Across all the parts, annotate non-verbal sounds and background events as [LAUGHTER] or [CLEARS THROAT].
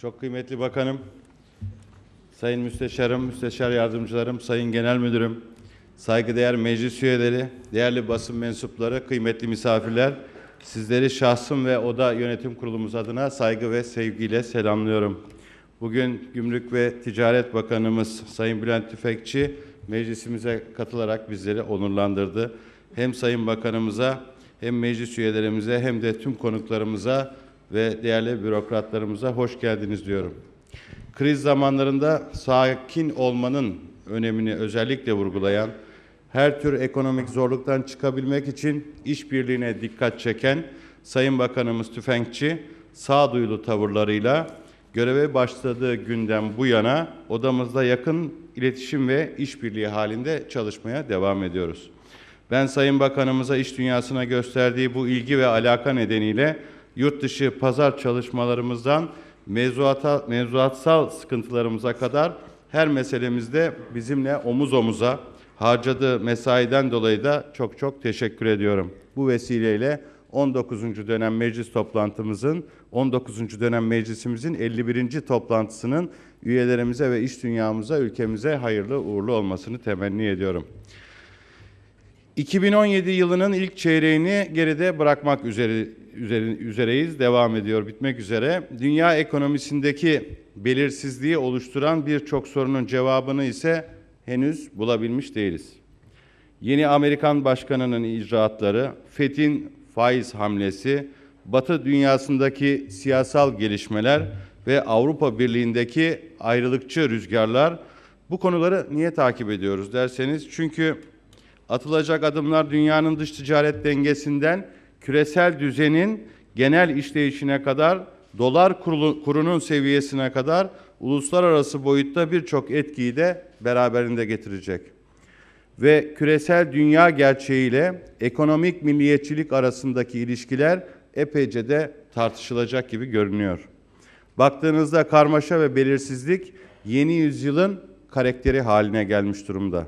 Çok kıymetli bakanım, sayın müsteşarım, müsteşar yardımcılarım, sayın genel müdürüm, saygıdeğer meclis üyeleri, değerli basın mensupları, kıymetli misafirler, sizleri şahsım ve oda yönetim kurulumuz adına saygı ve sevgiyle selamlıyorum. Bugün Gümrük ve Ticaret Bakanımız Sayın Bülent Tüfekçi meclisimize katılarak bizleri onurlandırdı. Hem Sayın Bakanımıza hem meclis üyelerimize hem de tüm konuklarımıza ve değerli bürokratlarımıza hoş geldiniz diyorum. Kriz zamanlarında sakin olmanın önemini özellikle vurgulayan, her tür ekonomik zorluktan çıkabilmek için işbirliğine dikkat çeken Sayın Bakanımız Tüfekçi sağduyulu tavırlarıyla göreve başladığı günden bu yana odamızda yakın iletişim ve işbirliği halinde çalışmaya devam ediyoruz. Ben Sayın Bakanımıza iş dünyasına gösterdiği bu ilgi ve alaka nedeniyle yurt dışı pazar çalışmalarımızdan mevzuata, mevzuatsal sıkıntılarımıza kadar her meselemizde bizimle omuz omuza harcadığı mesaiden dolayı da çok çok teşekkür ediyorum. Bu vesileyle 19. dönem meclis toplantımızın 19. dönem meclisimizin 51. toplantısının üyelerimize ve iş dünyamıza, ülkemize hayırlı uğurlu olmasını temenni ediyorum. 2017 yılının ilk çeyreğini geride bırakmak üzere üzereyiz, devam ediyor, bitmek üzere. Dünya ekonomisindeki belirsizliği oluşturan birçok sorunun cevabını ise henüz bulabilmiş değiliz. Yeni Amerikan başkanının icraatları, FED'in faiz hamlesi, Batı dünyasındaki siyasal gelişmeler ve Avrupa Birliği'ndeki ayrılıkçı rüzgarlar bu konuları niye takip ediyoruz derseniz çünkü atılacak adımlar dünyanın dış ticaret dengesinden küresel düzenin genel işleyişine kadar dolar kurunun seviyesine kadar uluslararası boyutta birçok etkiyi de beraberinde getirecek. Ve küresel dünya gerçeğiyle ekonomik milliyetçilik arasındaki ilişkiler epeyce de tartışılacak gibi görünüyor. Baktığınızda karmaşa ve belirsizlik yeni yüzyılın karakteri haline gelmiş durumda.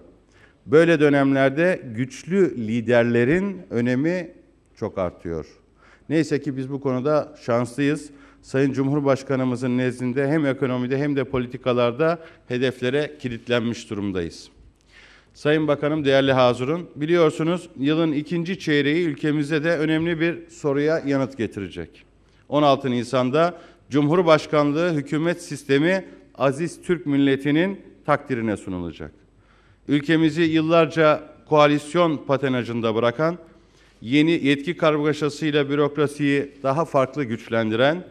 Böyle dönemlerde güçlü liderlerin önemi çok artıyor. Neyse ki biz bu konuda şanslıyız. Sayın Cumhurbaşkanımızın nezdinde hem ekonomide hem de politikalarda hedeflere kilitlenmiş durumdayız. Sayın Bakanım, değerli hazırın, biliyorsunuz yılın ikinci çeyreği ülkemize de önemli bir soruya yanıt getirecek. 16 Nisan'da Cumhurbaşkanlığı hükümet sistemi aziz Türk milletinin takdirine sunulacak. Ülkemizi yıllarca koalisyon patenajında bırakan yeni yetki kargaşasıyla bürokrasiyi daha farklı güçlendiren,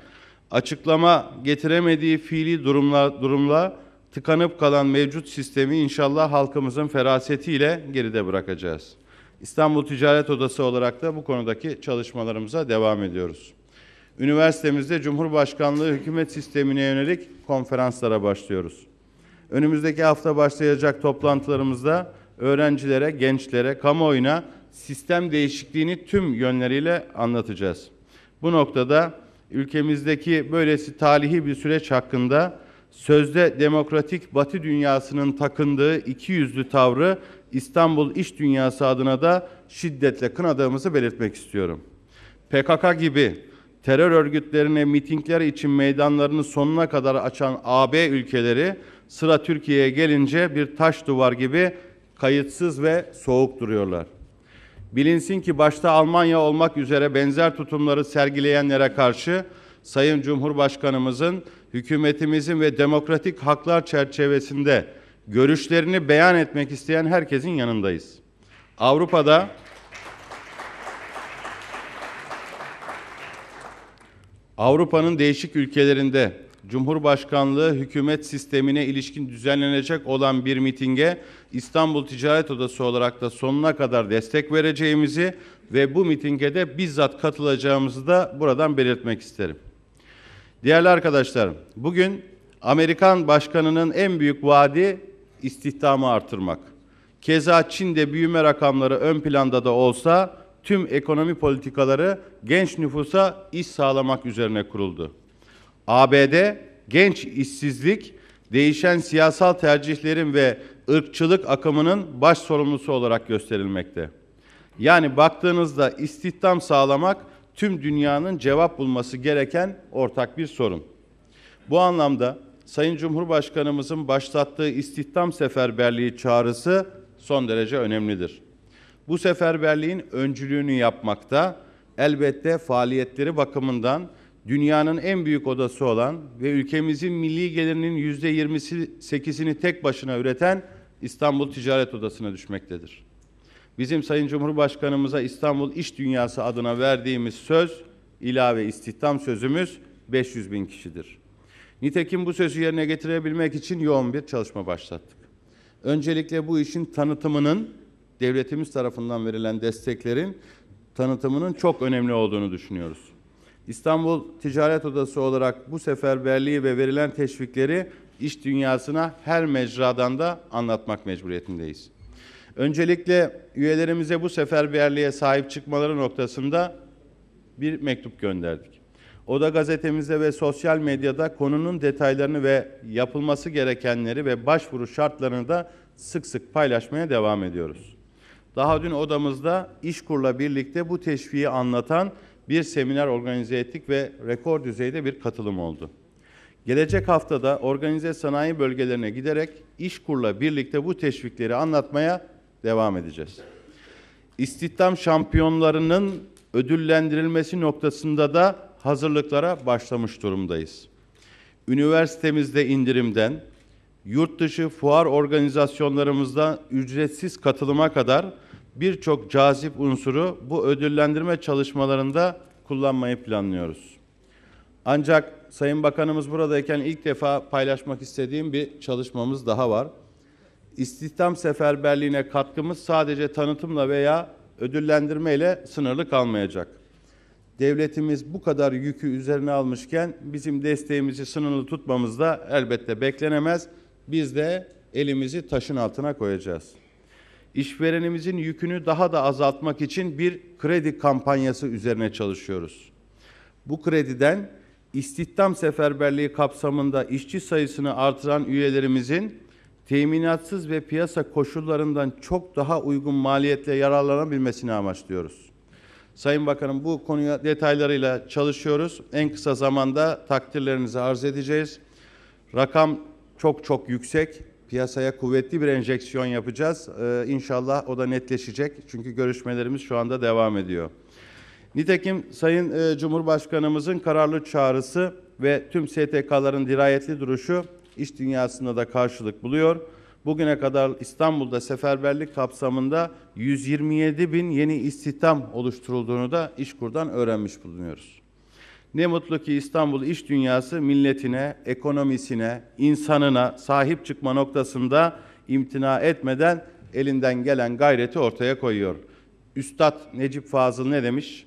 açıklama getiremediği fiili durumla, durumla tıkanıp kalan mevcut sistemi inşallah halkımızın ferasetiyle geride bırakacağız. İstanbul Ticaret Odası olarak da bu konudaki çalışmalarımıza devam ediyoruz. Üniversitemizde Cumhurbaşkanlığı hükümet sistemine yönelik konferanslara başlıyoruz. Önümüzdeki hafta başlayacak toplantılarımızda öğrencilere, gençlere, kamuoyuna sistem değişikliğini tüm yönleriyle anlatacağız. Bu noktada ülkemizdeki böylesi talihi bir süreç hakkında sözde demokratik batı dünyasının takındığı iki yüzlü tavrı İstanbul iş dünyası adına da şiddetle kınadığımızı belirtmek istiyorum. PKK gibi terör örgütlerine mitingler için meydanlarını sonuna kadar açan AB ülkeleri sıra Türkiye'ye gelince bir taş duvar gibi kayıtsız ve soğuk duruyorlar. Bilinsin ki başta Almanya olmak üzere benzer tutumları sergileyenlere karşı Sayın Cumhurbaşkanımızın, hükümetimizin ve demokratik haklar çerçevesinde görüşlerini beyan etmek isteyen herkesin yanındayız. Avrupa'da Avrupa'nın değişik ülkelerinde Cumhurbaşkanlığı hükümet sistemine ilişkin düzenlenecek olan bir mitinge İstanbul Ticaret Odası olarak da sonuna kadar destek vereceğimizi ve bu mitinge de bizzat katılacağımızı da buradan belirtmek isterim. Değerli arkadaşlarım, bugün Amerikan başkanının en büyük vaadi istihdamı artırmak. Keza Çin'de büyüme rakamları ön planda da olsa tüm ekonomi politikaları genç nüfusa iş sağlamak üzerine kuruldu. ABD genç işsizlik değişen siyasal tercihlerin ve ırkçılık akımının baş sorumlusu olarak gösterilmekte. Yani baktığınızda istihdam sağlamak tüm dünyanın cevap bulması gereken ortak bir sorun. Bu anlamda Sayın Cumhurbaşkanımızın başlattığı istihdam seferberliği çağrısı son derece önemlidir. Bu seferberliğin öncülüğünü yapmakta elbette faaliyetleri bakımından dünyanın en büyük odası olan ve ülkemizin milli gelirinin yüzde 28'ini tek başına üreten İstanbul Ticaret Odası'na düşmektedir. Bizim Sayın Cumhurbaşkanımıza İstanbul İş Dünyası adına verdiğimiz söz, ilave istihdam sözümüz 500 bin kişidir. Nitekim bu sözü yerine getirebilmek için yoğun bir çalışma başlattık. Öncelikle bu işin tanıtımının, devletimiz tarafından verilen desteklerin tanıtımının çok önemli olduğunu düşünüyoruz. İstanbul Ticaret Odası olarak bu seferberliği ve verilen teşvikleri iş dünyasına her mecradan da anlatmak mecburiyetindeyiz. Öncelikle üyelerimize bu seferberliğe sahip çıkmaları noktasında bir mektup gönderdik. Oda gazetemizde ve sosyal medyada konunun detaylarını ve yapılması gerekenleri ve başvuru şartlarını da sık sık paylaşmaya devam ediyoruz. Daha dün odamızda İşkur'la birlikte bu teşviği anlatan bir seminer organize ettik ve rekor düzeyde bir katılım oldu. Gelecek haftada organize sanayi bölgelerine giderek İşkur'la birlikte bu teşvikleri anlatmaya devam edeceğiz. İstihdam şampiyonlarının ödüllendirilmesi noktasında da hazırlıklara başlamış durumdayız. Üniversitemizde indirimden, yurt dışı fuar organizasyonlarımızda ücretsiz katılıma kadar birçok cazip unsuru bu ödüllendirme çalışmalarında kullanmayı planlıyoruz. Ancak Sayın Bakanımız buradayken ilk defa paylaşmak istediğim bir çalışmamız daha var. İstihdam seferberliğine katkımız sadece tanıtımla veya ödüllendirmeyle sınırlı kalmayacak. Devletimiz bu kadar yükü üzerine almışken bizim desteğimizi sınırlı tutmamız da elbette beklenemez. Biz de elimizi taşın altına koyacağız işverenimizin yükünü daha da azaltmak için bir kredi kampanyası üzerine çalışıyoruz. Bu krediden istihdam seferberliği kapsamında işçi sayısını artıran üyelerimizin teminatsız ve piyasa koşullarından çok daha uygun maliyetle yararlanabilmesini amaçlıyoruz. Sayın Bakanım bu konuya detaylarıyla çalışıyoruz. En kısa zamanda takdirlerinizi arz edeceğiz. Rakam çok çok yüksek piyasaya kuvvetli bir enjeksiyon yapacağız. Ee, inşallah o da netleşecek. Çünkü görüşmelerimiz şu anda devam ediyor. Nitekim Sayın e, Cumhurbaşkanımızın kararlı çağrısı ve tüm STK'ların dirayetli duruşu iş dünyasında da karşılık buluyor. Bugüne kadar İstanbul'da seferberlik kapsamında 127 bin yeni istihdam oluşturulduğunu da İşkur'dan öğrenmiş bulunuyoruz. Ne mutlu ki İstanbul iş dünyası milletine, ekonomisine, insanına sahip çıkma noktasında imtina etmeden elinden gelen gayreti ortaya koyuyor. Üstad Necip Fazıl ne demiş?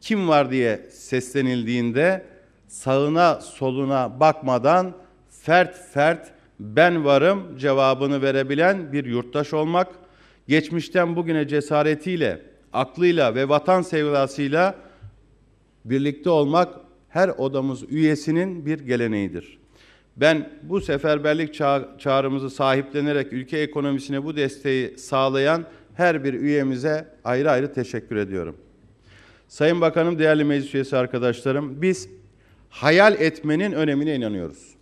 Kim var diye seslenildiğinde sağına soluna bakmadan fert fert ben varım cevabını verebilen bir yurttaş olmak, geçmişten bugüne cesaretiyle, aklıyla ve vatan sevdasıyla birlikte olmak her odamız üyesinin bir geleneğidir. Ben bu seferberlik çağrımızı sahiplenerek ülke ekonomisine bu desteği sağlayan her bir üyemize ayrı ayrı teşekkür ediyorum. Sayın Bakanım, değerli meclis üyesi arkadaşlarım, biz hayal etmenin önemine inanıyoruz.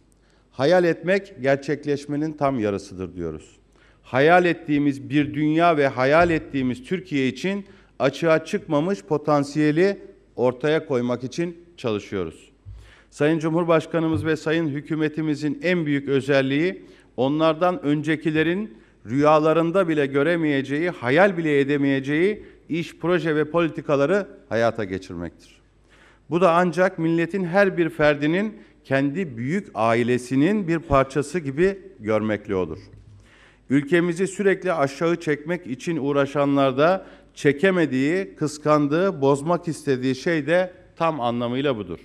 Hayal etmek gerçekleşmenin tam yarısıdır diyoruz. Hayal ettiğimiz bir dünya ve hayal ettiğimiz Türkiye için açığa çıkmamış potansiyeli ortaya koymak için çalışıyoruz. Sayın Cumhurbaşkanımız ve sayın hükümetimizin en büyük özelliği onlardan öncekilerin rüyalarında bile göremeyeceği, hayal bile edemeyeceği iş, proje ve politikaları hayata geçirmektir. Bu da ancak milletin her bir ferdinin kendi büyük ailesinin bir parçası gibi görmekle olur. Ülkemizi sürekli aşağı çekmek için uğraşanlarda çekemediği, kıskandığı, bozmak istediği şey de tam anlamıyla budur.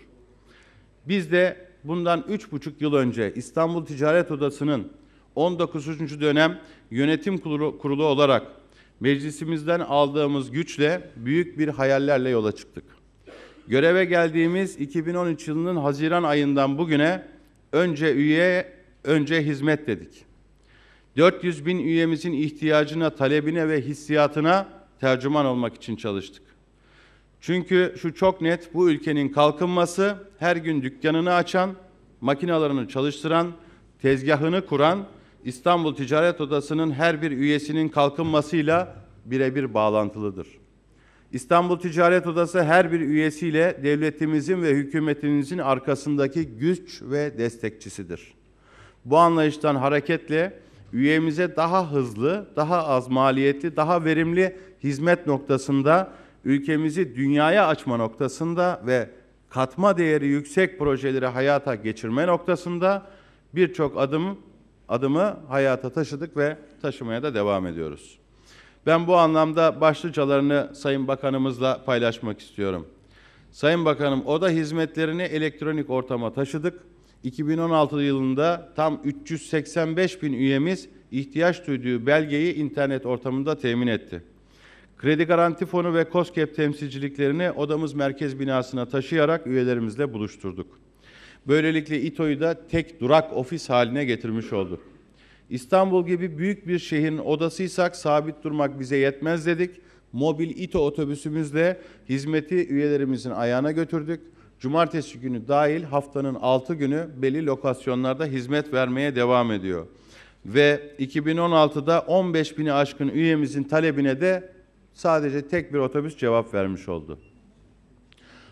Biz de bundan üç buçuk yıl önce İstanbul Ticaret Odası'nın 19. dönem yönetim kurulu, kurulu olarak meclisimizden aldığımız güçle büyük bir hayallerle yola çıktık. Göreve geldiğimiz 2013 yılının Haziran ayından bugüne önce üye, önce hizmet dedik. 400 bin üyemizin ihtiyacına, talebine ve hissiyatına tercüman olmak için çalıştık. Çünkü şu çok net bu ülkenin kalkınması her gün dükkanını açan, makinalarını çalıştıran, tezgahını kuran İstanbul Ticaret Odası'nın her bir üyesinin kalkınmasıyla birebir bağlantılıdır. İstanbul Ticaret Odası her bir üyesiyle devletimizin ve hükümetimizin arkasındaki güç ve destekçisidir. Bu anlayıştan hareketle üyemize daha hızlı, daha az maliyetli, daha verimli hizmet noktasında, ülkemizi dünyaya açma noktasında ve katma değeri yüksek projeleri hayata geçirme noktasında birçok adım adımı hayata taşıdık ve taşımaya da devam ediyoruz. Ben bu anlamda başlıcalarını Sayın Bakanımızla paylaşmak istiyorum. Sayın Bakanım o da hizmetlerini elektronik ortama taşıdık. 2016 yılında tam 385 bin üyemiz ihtiyaç duyduğu belgeyi internet ortamında temin etti. Kredi Garanti Fonu ve COSGAP temsilciliklerini odamız merkez binasına taşıyarak üyelerimizle buluşturduk. Böylelikle İTO'yu da tek durak ofis haline getirmiş olduk. İstanbul gibi büyük bir şehrin odasıysak sabit durmak bize yetmez dedik. Mobil İTO otobüsümüzle hizmeti üyelerimizin ayağına götürdük. Cumartesi günü dahil haftanın 6 günü belli lokasyonlarda hizmet vermeye devam ediyor. Ve 2016'da 15 bini aşkın üyemizin talebine de Sadece tek bir otobüs cevap vermiş oldu.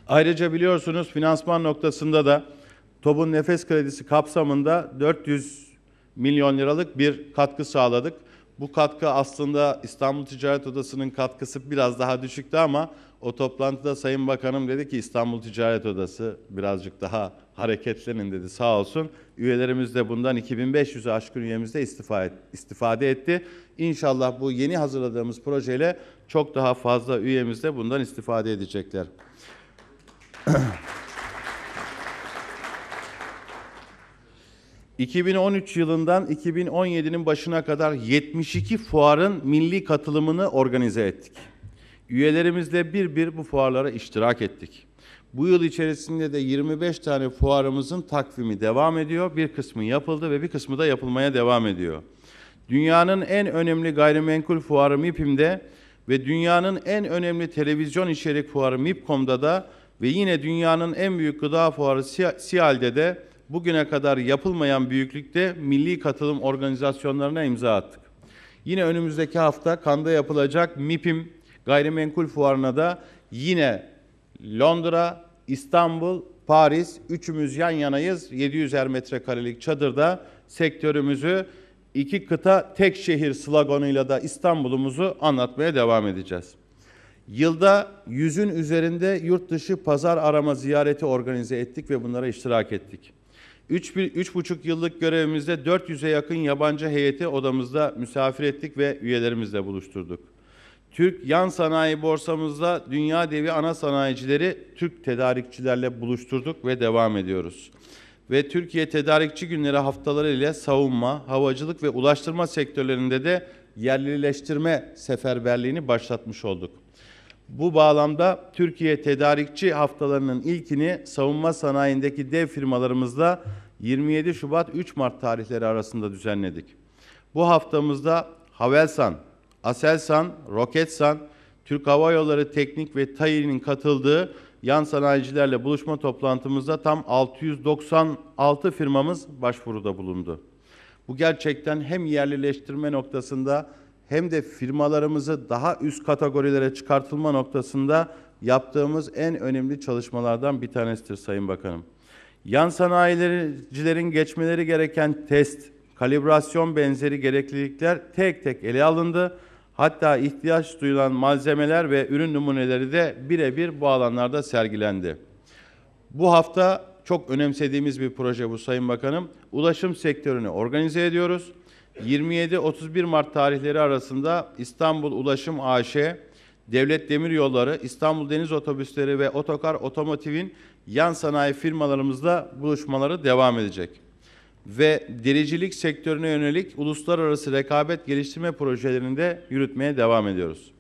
Ayrıca biliyorsunuz finansman noktasında da TOB'un nefes kredisi kapsamında 400 milyon liralık bir katkı sağladık. Bu katkı aslında İstanbul Ticaret Odası'nın katkısı biraz daha düşüktü ama o toplantıda Sayın Bakanım dedi ki İstanbul Ticaret Odası birazcık daha hareketlenin dedi sağ olsun. Üyelerimiz de bundan 2500'e aşkın üyemiz de istifa et, istifade etti. İnşallah bu yeni hazırladığımız projeyle çok daha fazla üyemiz de bundan istifade edecekler. ...2013 [CLEARS THROAT] yılından 2017'nin başına kadar 72 fuarın milli katılımını organize ettik. Üyelerimizle bir bir bu fuarlara iştirak ettik. Bu yıl içerisinde de 25 tane fuarımızın takvimi devam ediyor. Bir kısmı yapıldı ve bir kısmı da yapılmaya devam ediyor. Dünyanın en önemli gayrimenkul fuarı MIPIM'de ve dünyanın en önemli televizyon içerik fuarı MIPCOM'da da ve yine dünyanın en büyük gıda fuarı SIAL'de de bugüne kadar yapılmayan büyüklükte milli katılım organizasyonlarına imza attık. Yine önümüzdeki hafta Kanda yapılacak MIPIM. Gayrimenkul fuarına da yine Londra, İstanbul, Paris üçümüz yan yanayız. 700'er metrekarelik çadırda sektörümüzü iki kıta tek şehir sloganıyla da İstanbul'umuzu anlatmaya devam edeceğiz. Yılda yüzün üzerinde yurt dışı pazar arama ziyareti organize ettik ve bunlara iştirak ettik. Üç buçuk yıllık görevimizde 400'e yakın yabancı heyeti odamızda misafir ettik ve üyelerimizle buluşturduk. Türk yan sanayi borsamızda dünya devi ana sanayicileri Türk tedarikçilerle buluşturduk ve devam ediyoruz. Ve Türkiye Tedarikçi Günleri haftaları ile savunma, havacılık ve ulaştırma sektörlerinde de yerlileştirme seferberliğini başlatmış olduk. Bu bağlamda Türkiye Tedarikçi Haftalarının ilkini savunma sanayindeki dev firmalarımızla 27 Şubat 3 Mart tarihleri arasında düzenledik. Bu haftamızda Havelsan, Aselsan, Roketsan, Türk Hava Yolları Teknik ve TAİR'in katıldığı yan sanayicilerle buluşma toplantımızda tam 696 firmamız başvuruda bulundu. Bu gerçekten hem yerlileştirme noktasında hem de firmalarımızı daha üst kategorilere çıkartılma noktasında yaptığımız en önemli çalışmalardan bir tanesidir Sayın Bakanım. Yan sanayicilerin geçmeleri gereken test, kalibrasyon benzeri gereklilikler tek tek ele alındı Hatta ihtiyaç duyulan malzemeler ve ürün numuneleri de birebir bu alanlarda sergilendi. Bu hafta çok önemsediğimiz bir proje bu Sayın Bakanım. Ulaşım sektörünü organize ediyoruz. 27-31 Mart tarihleri arasında İstanbul Ulaşım AŞ, Devlet Demir Yolları, İstanbul Deniz Otobüsleri ve Otokar Otomotiv'in yan sanayi firmalarımızla buluşmaları devam edecek ve dericilik sektörüne yönelik uluslararası rekabet geliştirme projelerinde yürütmeye devam ediyoruz.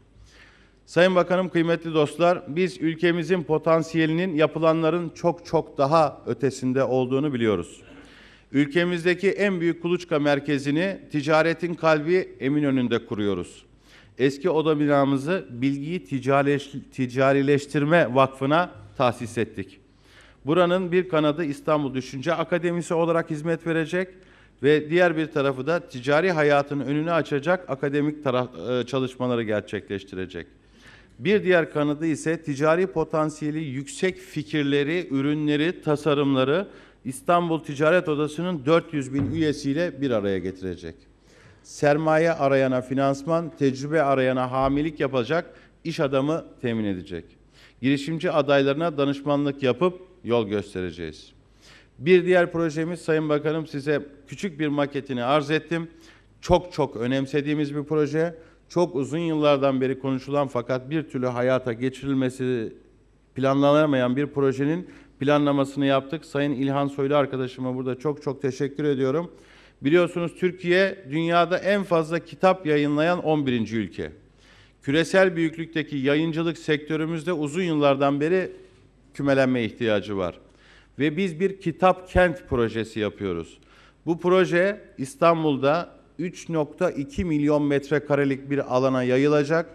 Sayın Bakanım, kıymetli dostlar, biz ülkemizin potansiyelinin yapılanların çok çok daha ötesinde olduğunu biliyoruz. Ülkemizdeki en büyük kuluçka merkezini ticaretin kalbi Eminönü'nde kuruyoruz. Eski oda binamızı Bilgiyi Ticarileştirme Vakfı'na tahsis ettik. Buranın bir kanadı İstanbul Düşünce Akademisi olarak hizmet verecek ve diğer bir tarafı da ticari hayatın önünü açacak akademik taraf, e, çalışmaları gerçekleştirecek. Bir diğer kanadı ise ticari potansiyeli yüksek fikirleri, ürünleri, tasarımları İstanbul Ticaret Odası'nın 400 bin üyesiyle bir araya getirecek. Sermaye arayana finansman, tecrübe arayana hamilik yapacak, iş adamı temin edecek. Girişimci adaylarına danışmanlık yapıp yol göstereceğiz. Bir diğer projemiz Sayın Bakanım size küçük bir maketini arz ettim. Çok çok önemsediğimiz bir proje. Çok uzun yıllardan beri konuşulan fakat bir türlü hayata geçirilmesi planlanamayan bir projenin planlamasını yaptık. Sayın İlhan Soylu arkadaşıma burada çok çok teşekkür ediyorum. Biliyorsunuz Türkiye dünyada en fazla kitap yayınlayan 11. ülke. Küresel büyüklükteki yayıncılık sektörümüzde uzun yıllardan beri kümelenme ihtiyacı var. Ve biz bir kitap kent projesi yapıyoruz. Bu proje İstanbul'da 3.2 milyon metrekarelik bir alana yayılacak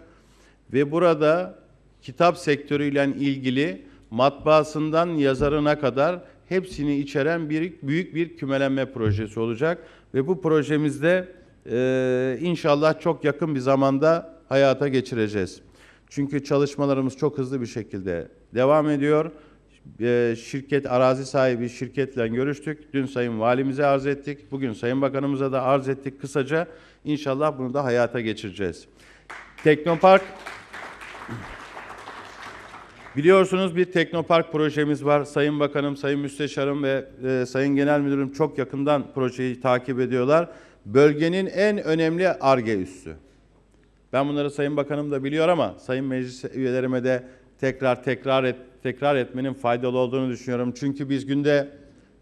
ve burada kitap sektörüyle ilgili matbaasından yazarına kadar hepsini içeren bir büyük bir kümelenme projesi olacak ve bu projemizde e, inşallah çok yakın bir zamanda hayata geçireceğiz. Çünkü çalışmalarımız çok hızlı bir şekilde devam ediyor. Ee, şirket arazi sahibi şirketle görüştük. Dün Sayın Valimize arz ettik. Bugün Sayın Bakanımıza da arz ettik kısaca. İnşallah bunu da hayata geçireceğiz. Teknopark Biliyorsunuz bir teknopark projemiz var. Sayın Bakanım, Sayın Müsteşarım ve e, Sayın Genel Müdürüm çok yakından projeyi takip ediyorlar. Bölgenin en önemli ARGE üssü. Ben bunları Sayın Bakanım da biliyor ama Sayın Meclis üyelerime de tekrar tekrar et, tekrar etmenin faydalı olduğunu düşünüyorum. Çünkü biz günde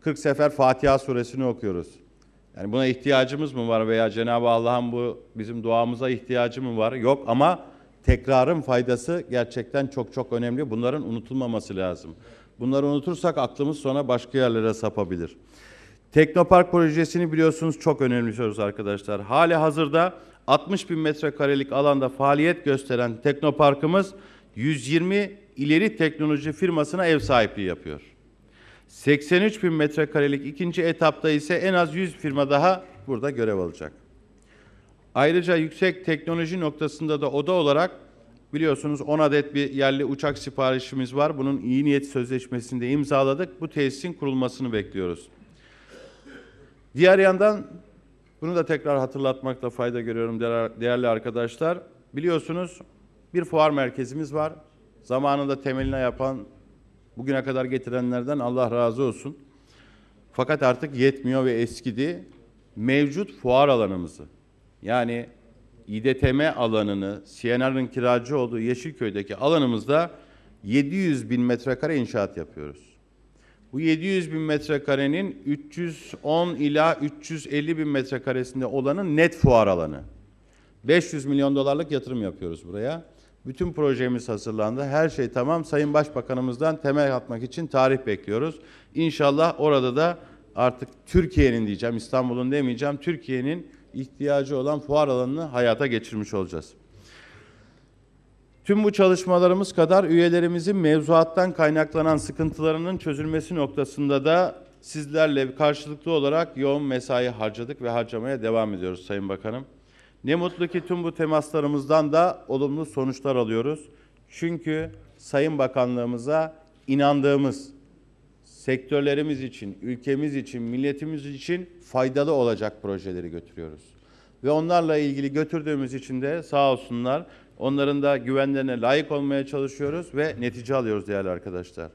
40 sefer Fatiha suresini okuyoruz. Yani buna ihtiyacımız mı var veya Cenab-ı Allah'ın bu bizim duamıza ihtiyacı mı var? Yok ama tekrarın faydası gerçekten çok çok önemli. Bunların unutulmaması lazım. Bunları unutursak aklımız sonra başka yerlere sapabilir. Teknopark projesini biliyorsunuz çok önemli söz arkadaşlar. Hali hazırda 60 bin metrekarelik alanda faaliyet gösteren teknoparkımız 120 ileri teknoloji firmasına ev sahipliği yapıyor. 83 bin metrekarelik ikinci etapta ise en az 100 firma daha burada görev alacak. Ayrıca yüksek teknoloji noktasında da oda olarak biliyorsunuz 10 adet bir yerli uçak siparişimiz var. Bunun iyi niyet sözleşmesinde imzaladık. Bu tesisin kurulmasını bekliyoruz. Diğer yandan bunu da tekrar hatırlatmakla fayda görüyorum değerli arkadaşlar. Biliyorsunuz bir fuar merkezimiz var. Zamanında temeline yapan, bugüne kadar getirenlerden Allah razı olsun. Fakat artık yetmiyor ve eskidi. Mevcut fuar alanımızı, yani İDTM alanını, CNR'ın kiracı olduğu Yeşilköy'deki alanımızda 700 bin metrekare inşaat yapıyoruz. Bu 700 bin metrekarenin 310 ila 350 bin metrekaresinde olanın net fuar alanı. 500 milyon dolarlık yatırım yapıyoruz buraya. Bütün projemiz hazırlandı. Her şey tamam. Sayın Başbakanımızdan temel atmak için tarih bekliyoruz. İnşallah orada da artık Türkiye'nin diyeceğim, İstanbul'un demeyeceğim, Türkiye'nin ihtiyacı olan fuar alanını hayata geçirmiş olacağız. Tüm bu çalışmalarımız kadar üyelerimizin mevzuattan kaynaklanan sıkıntılarının çözülmesi noktasında da sizlerle karşılıklı olarak yoğun mesai harcadık ve harcamaya devam ediyoruz Sayın Bakanım. Ne mutlu ki tüm bu temaslarımızdan da olumlu sonuçlar alıyoruz. Çünkü Sayın Bakanlığımıza inandığımız sektörlerimiz için, ülkemiz için, milletimiz için faydalı olacak projeleri götürüyoruz ve onlarla ilgili götürdüğümüz için de sağ olsunlar. Onların da güvenlerine layık olmaya çalışıyoruz ve netice alıyoruz değerli arkadaşlar.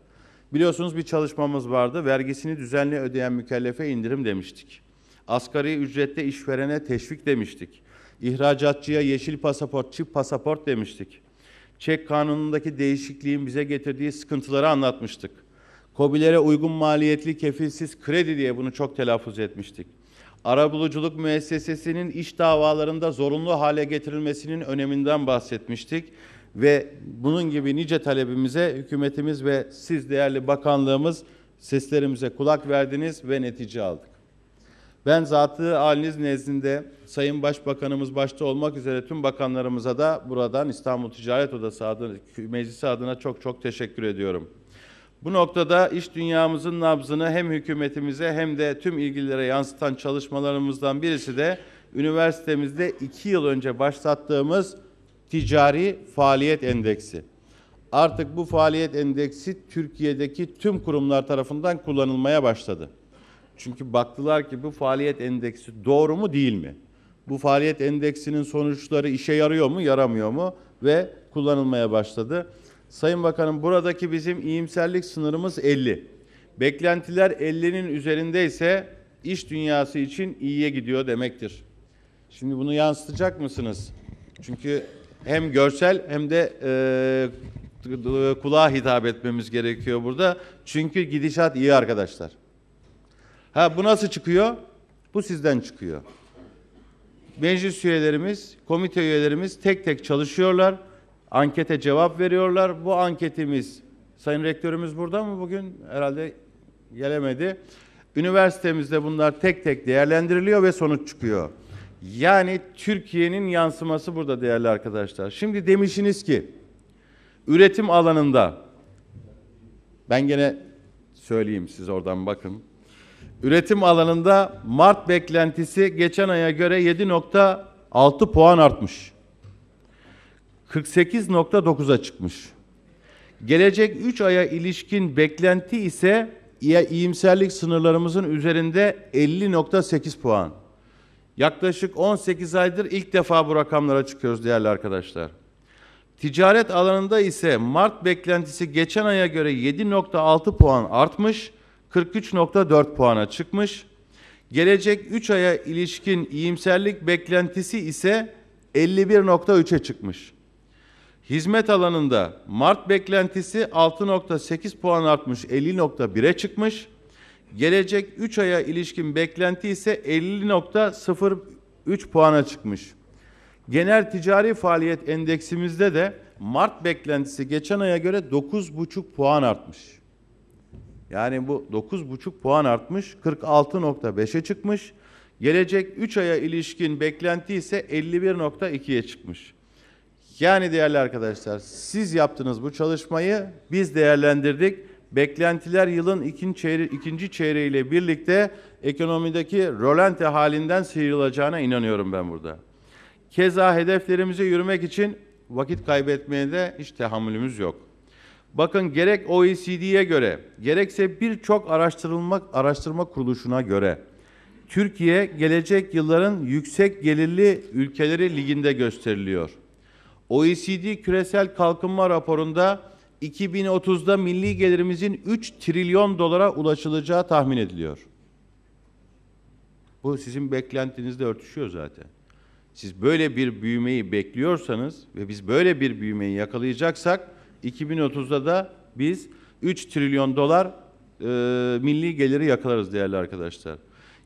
Biliyorsunuz bir çalışmamız vardı. Vergisini düzenli ödeyen mükellefe indirim demiştik. Asgari ücrette işverene teşvik demiştik. İhracatçıya yeşil pasaport, çift pasaport demiştik. Çek kanunundaki değişikliğin bize getirdiği sıkıntıları anlatmıştık. Kobilere uygun maliyetli kefilsiz kredi diye bunu çok telaffuz etmiştik arabuluculuk müessesesinin iş davalarında zorunlu hale getirilmesinin öneminden bahsetmiştik ve bunun gibi nice talebimize hükümetimiz ve siz değerli bakanlığımız seslerimize kulak verdiniz ve netice aldık. Ben zatı haliniz nezdinde Sayın Başbakanımız başta olmak üzere tüm bakanlarımıza da buradan İstanbul Ticaret Odası adına, meclisi adına çok çok teşekkür ediyorum. Bu noktada iş dünyamızın nabzını hem hükümetimize hem de tüm ilgililere yansıtan çalışmalarımızdan birisi de üniversitemizde iki yıl önce başlattığımız ticari faaliyet endeksi. Artık bu faaliyet endeksi Türkiye'deki tüm kurumlar tarafından kullanılmaya başladı. Çünkü baktılar ki bu faaliyet endeksi doğru mu değil mi? Bu faaliyet endeksinin sonuçları işe yarıyor mu, yaramıyor mu ve kullanılmaya başladı. Sayın Bakanım buradaki bizim iyimserlik sınırımız 50. Beklentiler 50'nin üzerinde ise iş dünyası için iyiye gidiyor demektir. Şimdi bunu yansıtacak mısınız? Çünkü hem görsel hem de e, kulağa hitap etmemiz gerekiyor burada. Çünkü gidişat iyi arkadaşlar. Ha bu nasıl çıkıyor? Bu sizden çıkıyor. Meclis üyelerimiz, komite üyelerimiz tek tek çalışıyorlar ankete cevap veriyorlar. Bu anketimiz, Sayın Rektörümüz burada mı bugün? Herhalde gelemedi. Üniversitemizde bunlar tek tek değerlendiriliyor ve sonuç çıkıyor. Yani Türkiye'nin yansıması burada değerli arkadaşlar. Şimdi demişsiniz ki üretim alanında ben gene söyleyeyim siz oradan bakın. Üretim alanında Mart beklentisi geçen aya göre 7.6 puan artmış. 48.9'a çıkmış. Gelecek 3 aya ilişkin beklenti ise iyimserlik sınırlarımızın üzerinde 50.8 puan. Yaklaşık 18 aydır ilk defa bu rakamlara çıkıyoruz değerli arkadaşlar. Ticaret alanında ise Mart beklentisi geçen aya göre 7.6 puan artmış, 43.4 puana çıkmış. Gelecek 3 aya ilişkin iyimserlik beklentisi ise 51.3'e çıkmış. Hizmet alanında Mart beklentisi 6.8 puan artmış 50.1'e çıkmış. Gelecek 3 aya ilişkin beklenti ise 50.03 puana çıkmış. Genel ticari faaliyet endeksimizde de Mart beklentisi geçen aya göre 9.5 puan artmış. Yani bu 9.5 puan artmış, 46.5'e çıkmış. Gelecek 3 aya ilişkin beklenti ise 51.2'ye çıkmış. Yani değerli arkadaşlar siz yaptınız bu çalışmayı biz değerlendirdik. Beklentiler yılın ikinci, çeyre, ikinci çeyreğiyle birlikte ekonomideki rolante halinden sıyrılacağına inanıyorum ben burada. Keza hedeflerimize yürümek için vakit kaybetmeye de hiç tahammülümüz yok. Bakın gerek OECD'ye göre, gerekse birçok araştırılmak araştırma kuruluşuna göre Türkiye gelecek yılların yüksek gelirli ülkeleri liginde gösteriliyor. OECD küresel kalkınma raporunda 2030'da milli gelirimizin 3 trilyon dolara ulaşılacağı tahmin ediliyor. Bu sizin beklentinizle örtüşüyor zaten. Siz böyle bir büyümeyi bekliyorsanız ve biz böyle bir büyümeyi yakalayacaksak 2030'da da biz 3 trilyon dolar e, milli geliri yakalarız değerli arkadaşlar.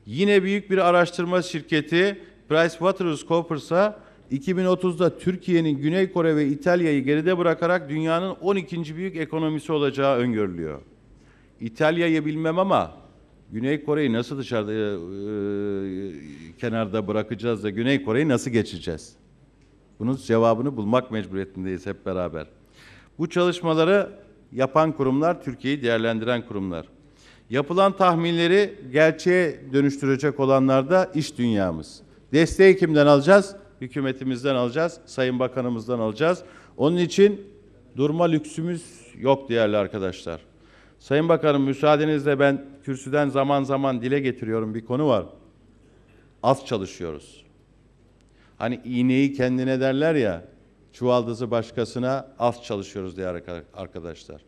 Yine büyük bir araştırma şirketi PricewaterhouseCoopers'a 2030'da Türkiye'nin Güney Kore ve İtalya'yı geride bırakarak dünyanın 12. büyük ekonomisi olacağı öngörülüyor. İtalya'yı bilmem ama Güney Kore'yi nasıl dışarıda e, e, kenarda bırakacağız da Güney Kore'yi nasıl geçeceğiz? Bunun cevabını bulmak mecburiyetindeyiz hep beraber. Bu çalışmaları yapan kurumlar, Türkiye'yi değerlendiren kurumlar. Yapılan tahminleri gerçeğe dönüştürecek olanlar da iş dünyamız. Desteği kimden alacağız? hükümetimizden alacağız, Sayın Bakanımızdan alacağız. Onun için durma lüksümüz yok değerli arkadaşlar. Sayın Bakanım müsaadenizle ben kürsüden zaman zaman dile getiriyorum bir konu var. Az çalışıyoruz. Hani iğneyi kendine derler ya, çuvaldızı başkasına az çalışıyoruz diye arkadaşlar.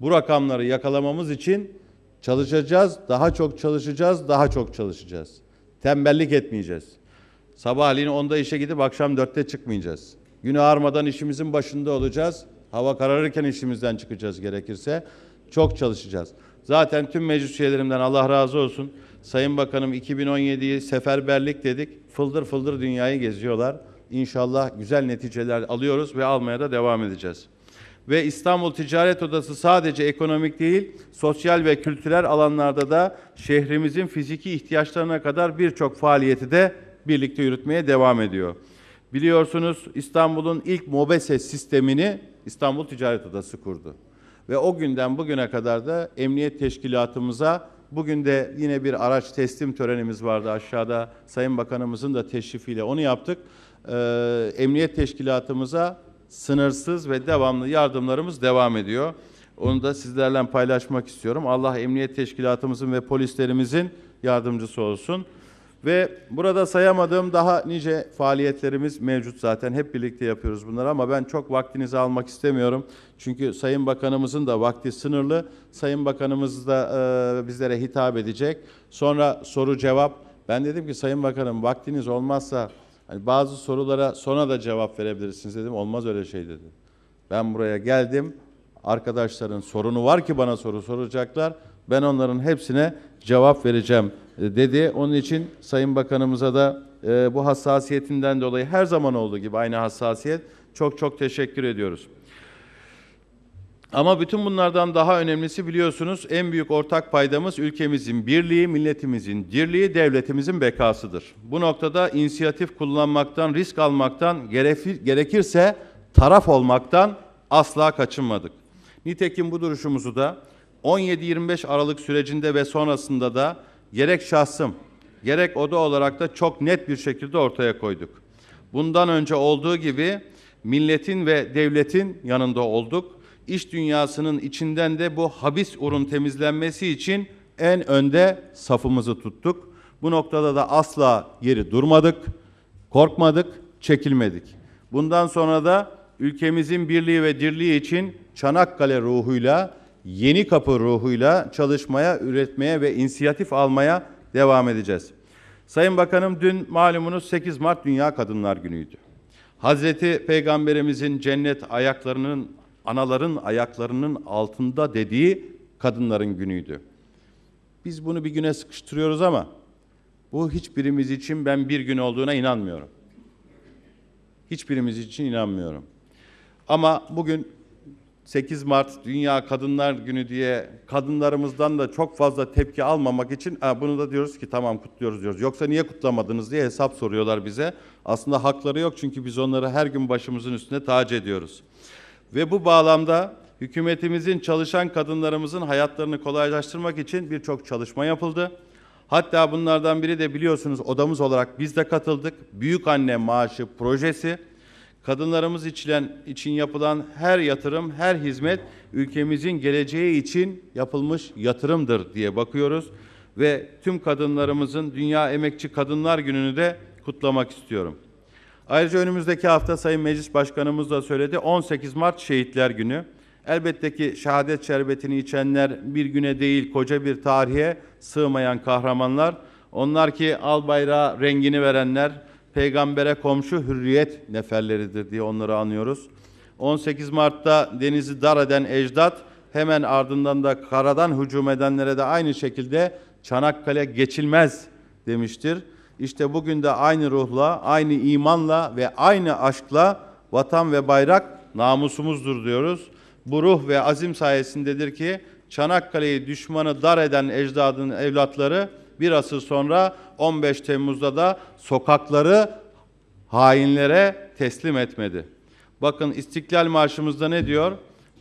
Bu rakamları yakalamamız için çalışacağız, daha çok çalışacağız, daha çok çalışacağız. Tembellik etmeyeceğiz. Sabahleyin onda işe gidip akşam dörtte çıkmayacağız. Günü armadan işimizin başında olacağız. Hava kararırken işimizden çıkacağız gerekirse. Çok çalışacağız. Zaten tüm meclis üyelerimden Allah razı olsun. Sayın Bakanım 2017'yi seferberlik dedik. Fıldır fıldır dünyayı geziyorlar. İnşallah güzel neticeler alıyoruz ve almaya da devam edeceğiz. Ve İstanbul Ticaret Odası sadece ekonomik değil, sosyal ve kültürel alanlarda da şehrimizin fiziki ihtiyaçlarına kadar birçok faaliyeti de birlikte yürütmeye devam ediyor. Biliyorsunuz İstanbul'un ilk MOBESE sistemini İstanbul Ticaret Odası kurdu. Ve o günden bugüne kadar da emniyet teşkilatımıza bugün de yine bir araç teslim törenimiz vardı aşağıda. Sayın Bakanımızın da teşrifiyle onu yaptık. Ee, emniyet teşkilatımıza sınırsız ve devamlı yardımlarımız devam ediyor. Onu da sizlerle paylaşmak istiyorum. Allah emniyet teşkilatımızın ve polislerimizin yardımcısı olsun. Ve burada sayamadığım daha nice faaliyetlerimiz mevcut zaten. Hep birlikte yapıyoruz bunları ama ben çok vaktinizi almak istemiyorum. Çünkü Sayın Bakanımızın da vakti sınırlı. Sayın Bakanımız da e, bizlere hitap edecek. Sonra soru cevap. Ben dedim ki Sayın Bakanım vaktiniz olmazsa hani bazı sorulara sonra da cevap verebilirsiniz dedim. Olmaz öyle şey dedi. Ben buraya geldim. Arkadaşların sorunu var ki bana soru soracaklar. Ben onların hepsine cevap vereceğim dedi. Onun için Sayın Bakanımıza da e, bu hassasiyetinden dolayı her zaman olduğu gibi aynı hassasiyet çok çok teşekkür ediyoruz. Ama bütün bunlardan daha önemlisi biliyorsunuz en büyük ortak paydamız ülkemizin birliği, milletimizin dirliği, devletimizin bekasıdır. Bu noktada inisiyatif kullanmaktan, risk almaktan, gerekirse taraf olmaktan asla kaçınmadık. Nitekim bu duruşumuzu da 17-25 Aralık sürecinde ve sonrasında da gerek şahsım gerek oda olarak da çok net bir şekilde ortaya koyduk. Bundan önce olduğu gibi milletin ve devletin yanında olduk. İş dünyasının içinden de bu habis urun temizlenmesi için en önde safımızı tuttuk. Bu noktada da asla yeri durmadık, korkmadık, çekilmedik. Bundan sonra da ülkemizin birliği ve dirliği için Çanakkale ruhuyla yeni kapı ruhuyla çalışmaya, üretmeye ve inisiyatif almaya devam edeceğiz. Sayın Bakanım dün malumunuz 8 Mart Dünya Kadınlar Günü'ydü. Hazreti Peygamberimizin cennet ayaklarının, anaların ayaklarının altında dediği kadınların günüydü. Biz bunu bir güne sıkıştırıyoruz ama bu hiçbirimiz için ben bir gün olduğuna inanmıyorum. Hiçbirimiz için inanmıyorum. Ama bugün 8 Mart Dünya Kadınlar Günü diye kadınlarımızdan da çok fazla tepki almamak için bunu da diyoruz ki tamam kutluyoruz diyoruz. Yoksa niye kutlamadınız diye hesap soruyorlar bize. Aslında hakları yok çünkü biz onları her gün başımızın üstüne tac ediyoruz. Ve bu bağlamda hükümetimizin çalışan kadınlarımızın hayatlarını kolaylaştırmak için birçok çalışma yapıldı. Hatta bunlardan biri de biliyorsunuz odamız olarak biz de katıldık. Büyük anne maaşı projesi Kadınlarımız için, için yapılan her yatırım, her hizmet ülkemizin geleceği için yapılmış yatırımdır diye bakıyoruz. Ve tüm kadınlarımızın Dünya Emekçi Kadınlar Günü'nü de kutlamak istiyorum. Ayrıca önümüzdeki hafta Sayın Meclis Başkanımız da söyledi 18 Mart Şehitler Günü. Elbette ki şehadet şerbetini içenler bir güne değil koca bir tarihe sığmayan kahramanlar. Onlar ki al bayrağı rengini verenler, peygambere komşu hürriyet neferleridir diye onları anıyoruz. 18 Mart'ta denizi dar eden ecdat hemen ardından da karadan hücum edenlere de aynı şekilde Çanakkale geçilmez demiştir. İşte bugün de aynı ruhla, aynı imanla ve aynı aşkla vatan ve bayrak namusumuzdur diyoruz. Bu ruh ve azim sayesindedir ki Çanakkale'yi düşmanı dar eden ecdadın evlatları bir asır sonra 15 Temmuz'da da sokakları hainlere teslim etmedi. Bakın İstiklal Marşımızda ne diyor?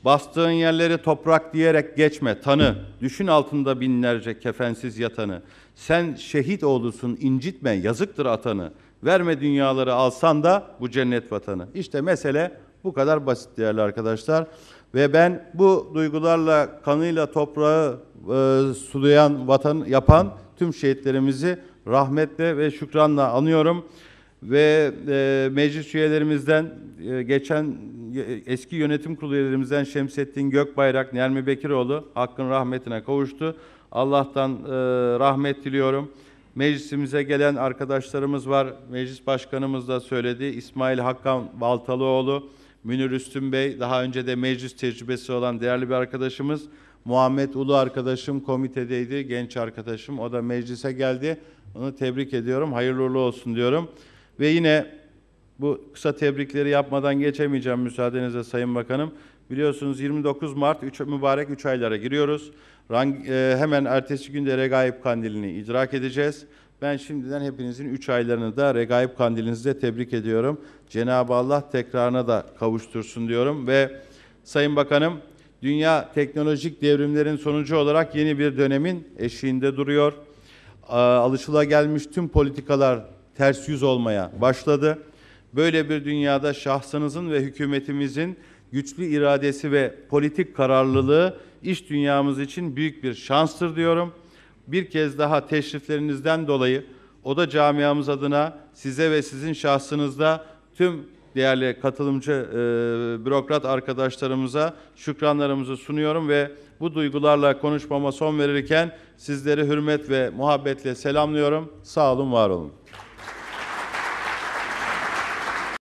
Bastığın yerleri toprak diyerek geçme, tanı. Düşün altında binlerce kefensiz yatanı. Sen şehit oğlusun, incitme, yazıktır atanı. Verme dünyaları alsan da bu cennet vatanı. İşte mesele bu kadar basit değerli arkadaşlar. Ve ben bu duygularla, kanıyla toprağı e, sulayan, vatan yapan tüm şehitlerimizi rahmetle ve şükranla anıyorum ve e, meclis üyelerimizden e, geçen e, eski yönetim kurulu üyelerimizden Şemsettin Gökbayrak, Nermi Bekiroğlu hakkın rahmetine kavuştu. Allah'tan e, rahmet diliyorum. Meclisimize gelen arkadaşlarımız var. Meclis başkanımız da söyledi. İsmail Hakkan Baltalıoğlu, Münir Üstün Bey, daha önce de meclis tecrübesi olan değerli bir arkadaşımız. Muhammed Ulu arkadaşım komitedeydi, genç arkadaşım. O da meclise geldi. Onu tebrik ediyorum. Hayırlı uğurlu olsun diyorum. Ve yine bu kısa tebrikleri yapmadan geçemeyeceğim müsaadenizle Sayın Bakanım. Biliyorsunuz 29 Mart 3 mübarek 3 aylara giriyoruz. Rang, e, hemen ertesi günde Regaib Kandilini idrak edeceğiz. Ben şimdiden hepinizin 3 aylarını da Regaib kandilinizle tebrik ediyorum. Cenab-ı Allah tekrarına da kavuştursun diyorum ve Sayın Bakanım dünya teknolojik devrimlerin sonucu olarak yeni bir dönemin eşiğinde duruyor gelmiş tüm politikalar ters yüz olmaya başladı. Böyle bir dünyada şahsınızın ve hükümetimizin güçlü iradesi ve politik kararlılığı iş dünyamız için büyük bir şanstır diyorum. Bir kez daha teşriflerinizden dolayı Oda camiamız adına size ve sizin şahsınızda tüm değerli katılımcı e, bürokrat arkadaşlarımıza şükranlarımızı sunuyorum ve bu duygularla konuşmama son verirken sizleri hürmet ve muhabbetle selamlıyorum. Sağ olun, var olun.